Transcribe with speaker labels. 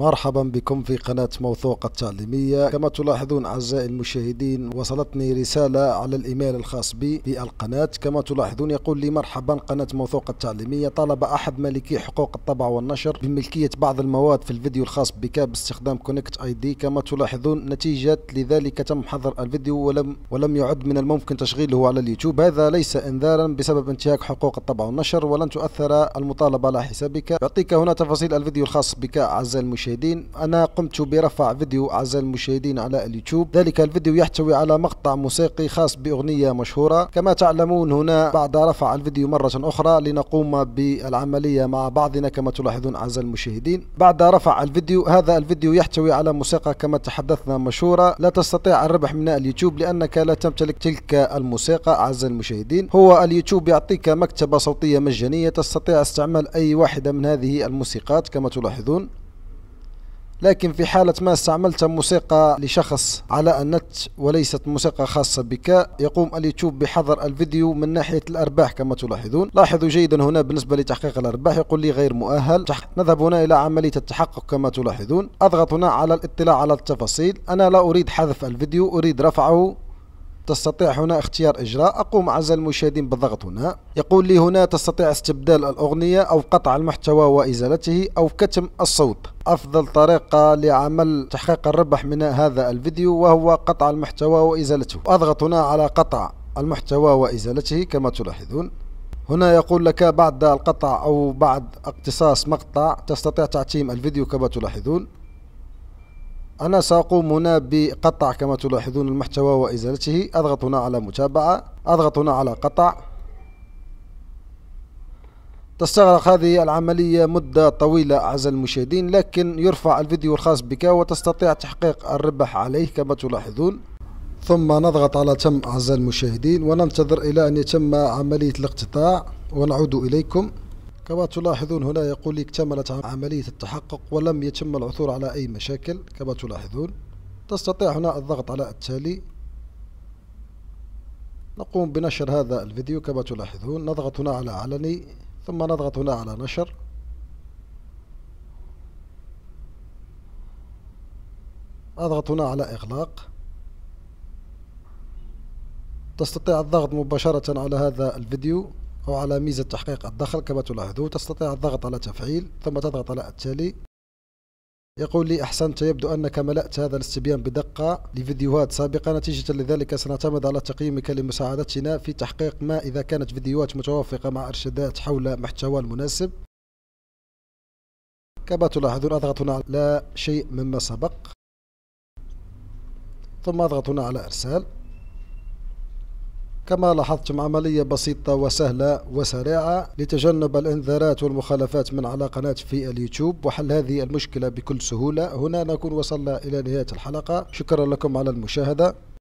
Speaker 1: مرحبا بكم في قناة موثوق التعليمية كما تلاحظون أعزائي المشاهدين وصلتني رسالة على الإيميل الخاص بي في القناة كما تلاحظون يقول لي مرحبا قناة موثوق التعليمية طلب أحد مالكي حقوق الطبع والنشر بملكية بعض المواد في الفيديو الخاص بك باستخدام كونكت اي دي كما تلاحظون نتيجة لذلك تم حظر الفيديو ولم ولم يعد من الممكن تشغيله على اليوتيوب هذا ليس انذارا بسبب انتهاك حقوق الطبع والنشر ولن تؤثر المطالبة على حسابك يعطيك هنا تفاصيل الفيديو الخاص بك أعزائي المشاهدين المشاهدين أنا قمت برفع فيديو أعزائي المشاهدين على اليوتيوب ذلك الفيديو يحتوي على مقطع موسيقي خاص بأغنية مشهورة كما تعلمون هنا بعد رفع الفيديو مرة أخرى لنقوم بالعملية مع بعضنا كما تلاحظون أعزائي المشاهدين بعد رفع الفيديو هذا الفيديو يحتوي على موسيقى كما تحدثنا مشهورة لا تستطيع الربح من اليوتيوب لأنك لا تمتلك تلك الموسيقى أعزائي المشاهدين هو اليوتيوب يعطيك مكتبة صوتية مجانية تستطيع استعمال أي واحدة من هذه الموسيقات كما تلاحظون لكن في حالة ما استعملت موسيقى لشخص على النت وليست موسيقى خاصة بك يقوم اليوتيوب بحظر الفيديو من ناحية الأرباح كما تلاحظون لاحظوا جيدا هنا بالنسبة لتحقيق الأرباح يقول لي غير مؤهل نذهب هنا إلى عملية التحقق كما تلاحظون أضغط هنا على الاطلاع على التفاصيل أنا لا أريد حذف الفيديو أريد رفعه تستطيع هنا اختيار إجراء أقوم أعزائي المشاهدين بالضغط هنا يقول لي هنا تستطيع استبدال الأغنية أو قطع المحتوى وإزالته أو كتم الصوت أفضل طريقة لعمل تحقيق الربح من هذا الفيديو وهو قطع المحتوى وإزالته أضغط هنا على قطع المحتوى وإزالته كما تلاحظون هنا يقول لك بعد القطع أو بعد اقتصاص مقطع تستطيع تعتيم الفيديو كما تلاحظون أنا سأقوم هنا بقطع كما تلاحظون المحتوى وإزالته أضغط هنا على متابعة أضغط هنا على قطع تستغرق هذه العملية مدة طويلة أعزائي المشاهدين لكن يرفع الفيديو الخاص بك وتستطيع تحقيق الربح عليه كما تلاحظون ثم نضغط على تم أعزائي المشاهدين وننتظر إلى أن يتم عملية الاقتطاع ونعود إليكم كما تلاحظون هنا يقول لي اكتملت عملية التحقق ولم يتم العثور على أي مشاكل كما تلاحظون تستطيع هنا الضغط على التالي نقوم بنشر هذا الفيديو كما تلاحظون نضغط هنا على علني ثم نضغط هنا على نشر أضغط هنا على إغلاق تستطيع الضغط مباشرة على هذا الفيديو وعلى ميزة تحقيق الدخل كما تلاحظون تستطيع الضغط على تفعيل ثم تضغط على التالي يقول لي أحسنت يبدو أنك ملأت هذا الاستبيان بدقة لفيديوهات سابقة نتيجة لذلك سنعتمد على تقييمك لمساعدتنا في تحقيق ما إذا كانت فيديوهات متوافقة مع إرشادات حول محتوى المناسب كما تلاحظون أضغط هنا على شيء مما سبق ثم أضغط هنا على إرسال كما لاحظتم عملية بسيطة وسهلة وسريعة لتجنب الانذارات والمخالفات من على قناة في اليوتيوب وحل هذه المشكلة بكل سهولة هنا نكون وصلنا إلى نهاية الحلقة شكرا لكم على المشاهدة